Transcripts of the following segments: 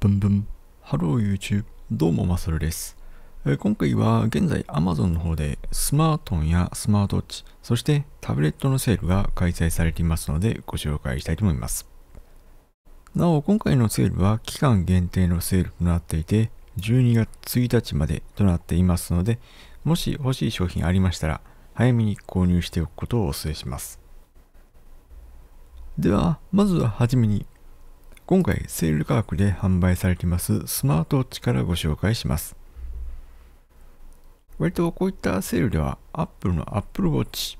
ブンブン。ハロー YouTube。どうもマサルです。今回は現在 Amazon の方でスマートフォンやスマートウォッチ、そしてタブレットのセールが開催されていますのでご紹介したいと思います。なお今回のセールは期間限定のセールとなっていて12月1日までとなっていますのでもし欲しい商品ありましたら早めに購入しておくことをお勧めします。ではまずははじめに今回セール価格で販売されていますスマートウォッチからご紹介します。割とこういったセールでは Apple の Apple Watch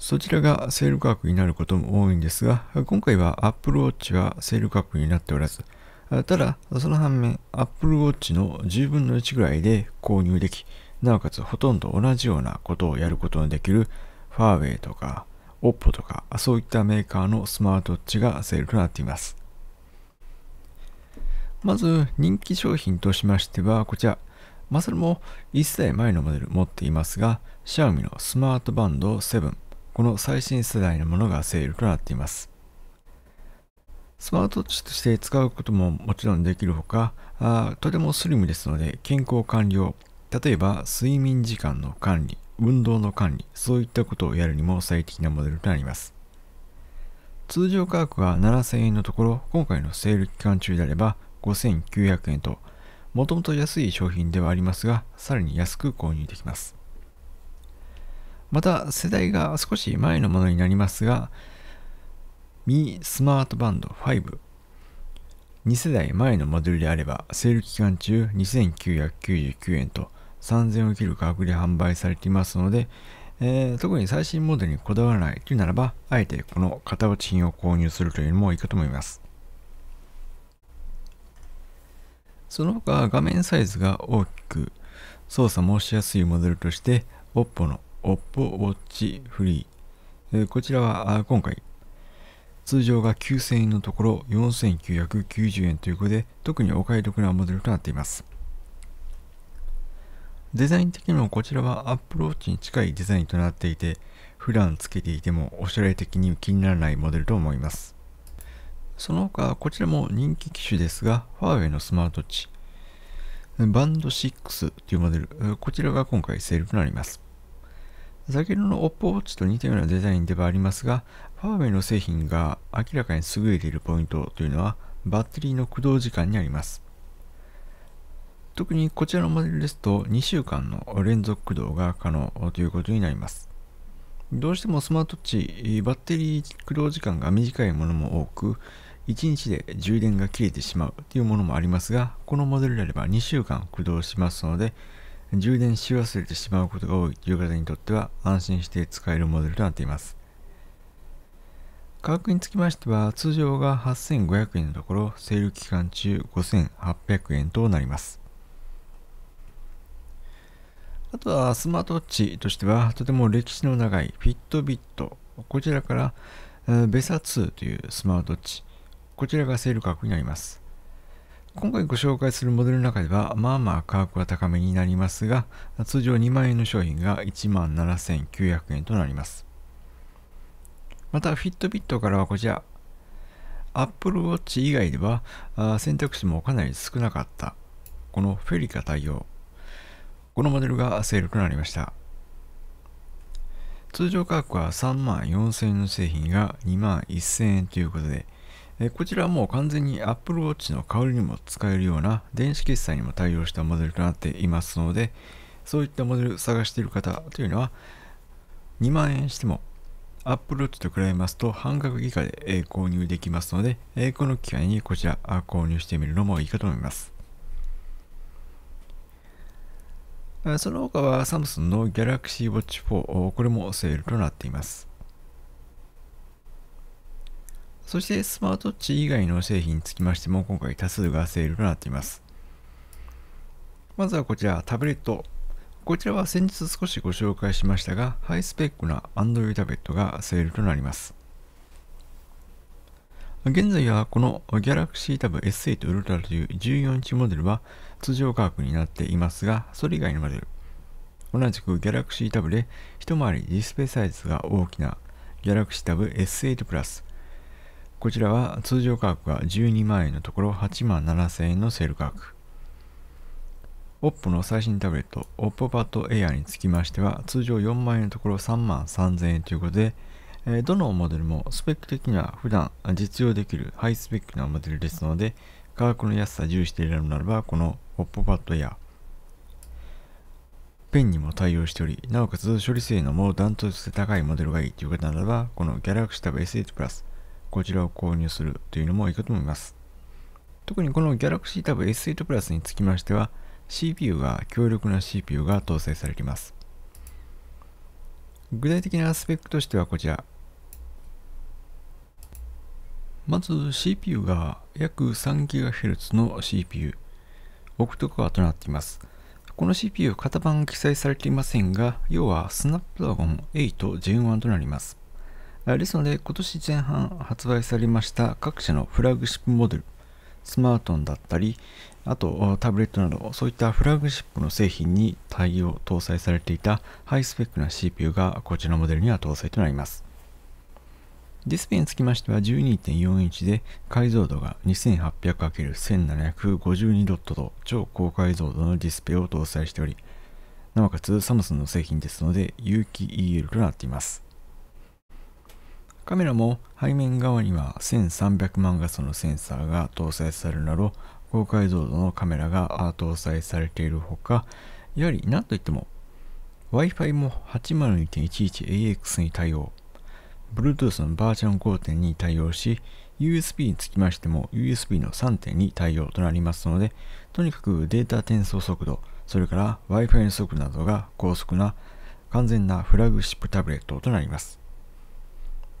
そちらがセール価格になることも多いんですが今回は Apple Watch がセール価格になっておらずただその反面 Apple Watch の10分の1ぐらいで購入できなおかつほとんど同じようなことをやることのできるファーウェイとか OPPO とかそういったメーカーのスマートウォッチがセールとなっていますまず人気商品としましては、こちら。まあ、それも1切前のモデル持っていますが、Xiaomi のスマートバンド7。この最新世代のものがセールとなっています。スマートウォッチとして使うことももちろんできるほか、あとてもスリムですので健康管理を、例えば睡眠時間の管理、運動の管理、そういったことをやるにも最適なモデルとなります。通常価格は7000円のところ、今回のセール期間中であれば5900円と、もともと安い商品ではありますが、さらに安く購入できます。また、世代が少し前のものになりますが、Mi スマートバンド5。2世代前のモデルであれば、セール期間中2999円と3000円を切る価格で販売されていますので、えー、特に最新モデルにこだわらないというならば、あえてこの型落ち品を購入するというのもいいかと思います。その他画面サイズが大きく操作もしやすいモデルとして OPPO の OPPO Watch Free、えこちらは今回通常が9000円のところ4990円ということで特にお買い得なモデルとなっていますデザイン的にもこちらは Apple Watch に近いデザインとなっていて普段つけていてもおしゃれ的に気にならないモデルと思いますその他、こちらも人気機種ですが、ファーウェイのスマートチ、バンド6というモデル、こちらが今回セールとなります。先ほどの Oppo Watch と似たようなデザインではありますが、ファーウェイの製品が明らかに優れているポイントというのは、バッテリーの駆動時間にあります。特にこちらのモデルですと2週間の連続駆動が可能ということになります。どうしてもスマートウォッチ、バッテリー駆動時間が短いものも多く、1日で充電が切れてしまうというものもありますが、このモデルであれば2週間駆動しますので、充電し忘れてしまうことが多いという方にとっては安心して使えるモデルとなっています。価格につきましては、通常が8500円のところ、セール期間中5800円となります。あとはスマートウォッチとしては、とても歴史の長いフィットビット、こちらからベサ2というスマートウォッチ、こちらがセール価格になります。今回ご紹介するモデルの中では、まあまあ価格は高めになりますが、通常2万円の商品が17,900円となります。また、フィットビットからはこちら、Apple Watch 以外では選択肢もかなり少なかった、このフェリカ対応。このモデルがセールとなりました。通常価格は3万4000円の製品が2万1000円ということで、えこちらはもう完全に Apple Watch の代わりにも使えるような電子決済にも対応したモデルとなっていますので、そういったモデル探している方というのは、2万円しても Apple Watch と比べますと半額以下で購入できますので、この機会にこちら購入してみるのもいいかと思います。その他は Samsung の Galaxy Watch 4、これもセールとなっています。そしてスマートウォッチ以外の製品につきましても今回多数がセールとなっています。まずはこちら、タブレット。こちらは先日少しご紹介しましたが、ハイスペックな Android タブレットがセールとなります。現在はこの Galaxy Tab S8 Ultra という14インチモデルは通常価格になっていますが、それ以外のモデル、同じく Galaxy Tab で一回りディスプレイサイズが大きな Galaxy Tab S8 Plus こちらは通常価格が12万円のところ8万7000円のセール価格。OPPO の最新タブレット OPPOPAD Air につきましては通常4万円のところ3万3000円ということで、えどのモデルもスペック的には普段実用できるハイスペックなモデルですので価格の安さ重視で選ぶならばこの OPPOPAD Air ペンにも対応しており、なおかつ処理性能もダントツで高いモデルがいいという方ならば、この Galaxy Tab S8 Plus こちらを購入するというのもいいかと思います。特にこの Galaxy Tab S8 Plus につきましては、CPU が強力な CPU が搭載されています。具体的なスペックとしてはこちら。まず CPU が約 3GHz の CPU、オクトコアとなっています。この CPU 型番記載されていませんが、要はスナップドラゴン8 Gen1 となります。ですので今年前半発売されました各社のフラグシップモデルスマートンだったりあとタブレットなどそういったフラグシップの製品に対応搭載されていたハイスペックな CPU がこちらのモデルには搭載となりますディスプレイにつきましては12.4インチで解像度が 2800×1752 ドットと超高解像度のディスプレイを搭載しておりなおかつサムスンの製品ですので有機 EL となっていますカメラも背面側には1300万画素のセンサーが搭載されるなど高解像度のカメラが搭載されているほかやはり何といっても Wi-Fi も 802.11AX に対応 Bluetooth のバージョン5.2に対応し USB につきましても USB の3.2対応となりますのでとにかくデータ転送速度それから Wi-Fi の速度などが高速な完全なフラグシップタブレットとなります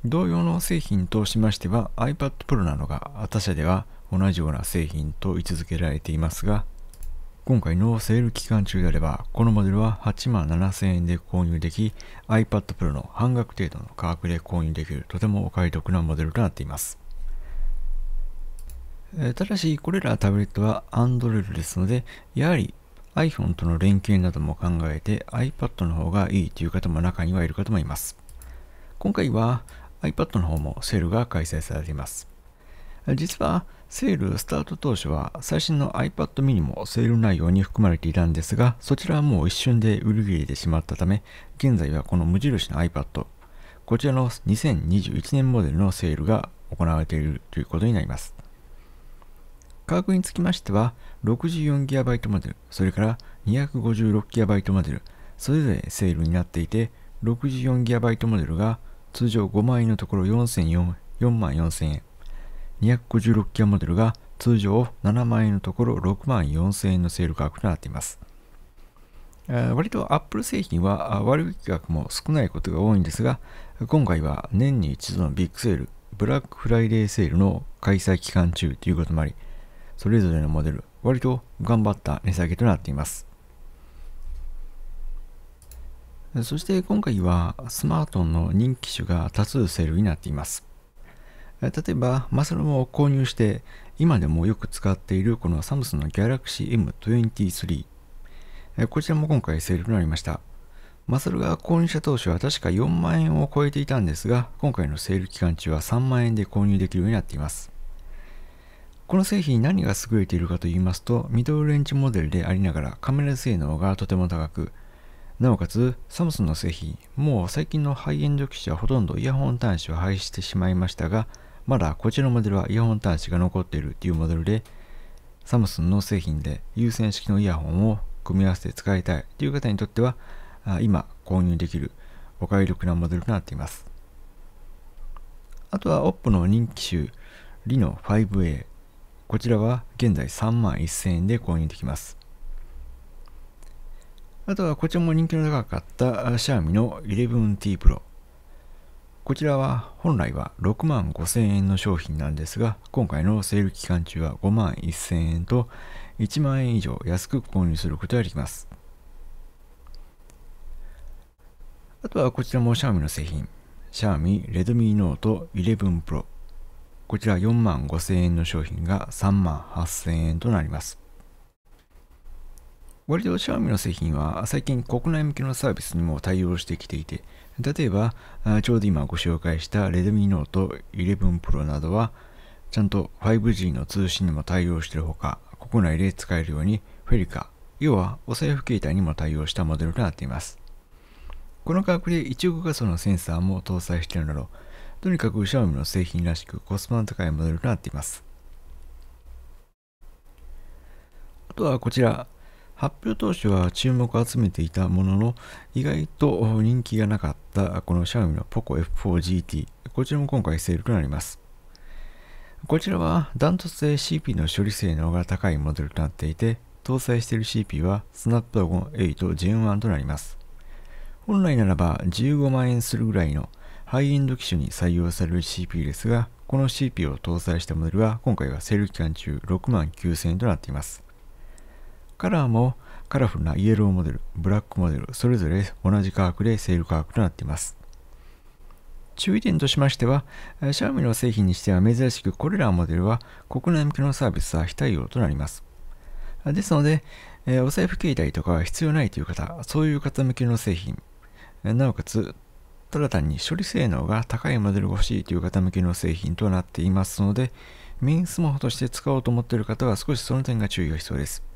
同様の製品としましては iPad Pro などが他社では同じような製品と位置づけられていますが今回のセール期間中であればこのモデルは8万7000円で購入でき iPad Pro の半額程度の価格で購入できるとてもお買い得なモデルとなっていますただしこれらタブレットは Android ですのでやはり iPhone との連携なども考えて iPad の方がいいという方も中にはいるかと思います今回は iPad の方もセールが開催されています。実はセールスタート当初は最新の iPad mini もセール内容に含まれていたんですがそちらはもう一瞬で売り切れてしまったため現在はこの無印の iPad こちらの2021年モデルのセールが行われているということになります価格につきましては 64GB モデルそれから 256GB モデルそれぞれセールになっていて 64GB モデルが通常5枚のところ4 4万4000円。256キャモデルが通常7万円のところ6万4000円のセール価格となっています。割と Apple 製品は割引額も少ないことが多いんですが、今回は年に一度のビッグセール、ブラックフライデーセールの開催期間中ということもあり、それぞれのモデル、割と頑張った値下げとなっています。そして今回はスマートフォンの人気種が多数セールになっています。例えば、マスルも購入して、今でもよく使っているこのサムスンの Galaxy M23。こちらも今回セールになりました。マスルが購入した当初は確か4万円を超えていたんですが、今回のセール期間中は3万円で購入できるようになっています。この製品何が優れているかと言いますと、ミドルレンジモデルでありながらカメラ性能がとても高く、なおかつ、サムスンの製品、もう最近のハイエンド機種はほとんどイヤホン端子を廃止してしまいましたが、まだこちらのモデルはイヤホン端子が残っているというモデルで、サムスンの製品で優先式のイヤホンを組み合わせて使いたいという方にとっては、今購入できるお買い得なモデルとなっています。あとは OPPO の人気種リノ5 a こちらは現在3万1000円で購入できます。あとはこちらも人気の高かったシャーミの 11T Pro。こちらは本来は6万5千円の商品なんですが、今回のセール期間中は5万1千円と1万円以上安く購入することができます。あとはこちらもシャーミの製品。シャーミ Redmi Note 11 Pro。こちら4万5千円の商品が3万8千円となります。割とシャ m ミの製品は最近国内向けのサービスにも対応してきていて、例えば、ちょうど今ご紹介した Redmi Note 11 Pro などは、ちゃんと 5G の通信にも対応しているほか、国内で使えるようにフェリカ、要はお財布携帯にも対応したモデルとなっています。この価格で1億画素のセンサーも搭載しているなど、とにかくシャ m ミの製品らしくコスパの高いモデルとなっています。あとはこちら、発表当初は注目を集めていたものの、意外と人気がなかったこのシャウミの POCO F4GT、こちらも今回セールとなります。こちらはダントツで CP の処理性能が高いモデルとなっていて、搭載している CP はスナップドラゴン8 Gen1 となります。本来ならば15万円するぐらいのハイエンド機種に採用される c p ですが、この CPU を搭載したモデルは今回はセール期間中6万9000円となっています。カラーもカラフルなイエローモデル、ブラックモデル、それぞれ同じ価格でセール価格となっています。注意点としましては、シャオミの製品にしては珍しくこれらのモデルは国内向けのサービスは非対応となります。ですので、お財布携帯とかは必要ないという方、そういう方向けの製品、なおかつ、ただ単に処理性能が高いモデルが欲しいという方向けの製品となっていますので、メインスマホとして使おうと思っている方は少しその点が注意が必要です。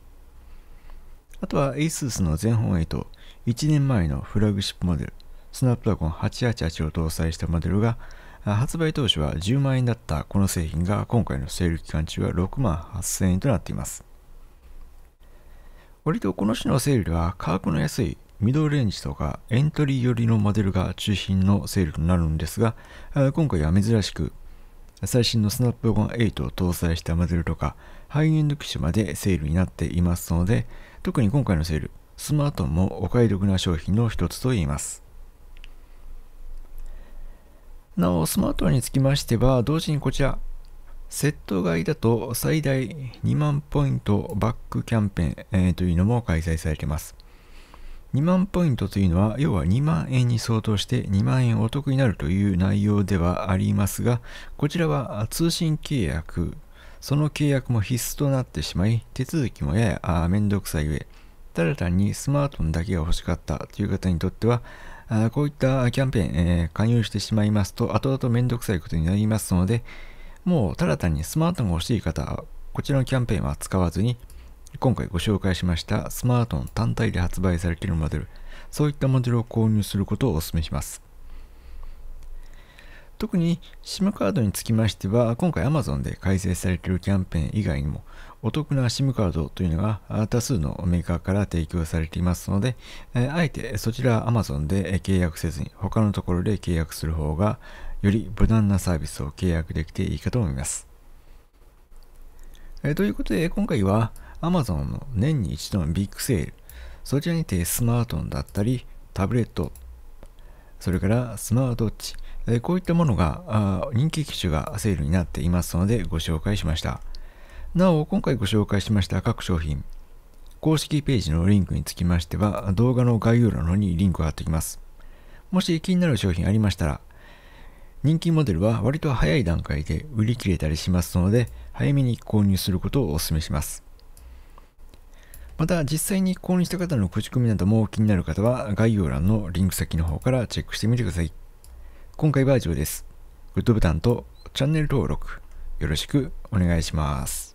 あとは ASUS の全方位と1年前のフラグシップモデル、スナップドラゴン888を搭載したモデルが発売当初は10万円だったこの製品が今回のセール期間中は6万8000円となっています。割とこの種のセールでは価格の安いミドルレンジとかエントリー寄りのモデルが中心のセールとなるんですが、今回は珍しく最新のスナップ o ン8を搭載したモデルとか、ハイエンド機種までセールになっていますので、特に今回のセール、スマートもお買い得な商品の一つと言います。なお、スマートにつきましては、同時にこちら、セット買いだと最大2万ポイントバックキャンペーン、というのも開催されています。2万ポイントというのは、要は2万円に相当して2万円お得になるという内容ではありますが、こちらは通信契約、その契約も必須となってしまい、手続きもややめんどくさい上、ただ単にスマートフォンだけが欲しかったという方にとっては、あこういったキャンペーン、えー、加入してしまいますと、後々めんどくさいことになりますので、もうただ単にスマートフォンが欲しい方、こちらのキャンペーンは使わずに、今回ご紹介しましたスマートフォン単体で発売されているモデル、そういったモデルを購入することをお勧めします。特に SIM カードにつきましては、今回 Amazon で開催されているキャンペーン以外にも、お得な SIM カードというのが多数のメーカーから提供されていますので、あえてそちら Amazon で契約せずに、他のところで契約する方が、より無難なサービスを契約できていいかと思います。えということで、今回は、Amazon の年に一度のビッグセール、そちらにてスマートフォンだったり、タブレット、それからスマートウォッチ、えこういったものが人気機種がセールになっていますのでご紹介しました。なお、今回ご紹介しました各商品、公式ページのリンクにつきましては、動画の概要欄にリンクを貼っておきます。もし気になる商品ありましたら、人気モデルは割と早い段階で売り切れたりしますので、早めに購入することをお勧めします。また実際に購入した方の口コミなども気になる方は概要欄のリンク先の方からチェックしてみてください。今回は以上です。グッドボタンとチャンネル登録よろしくお願いします。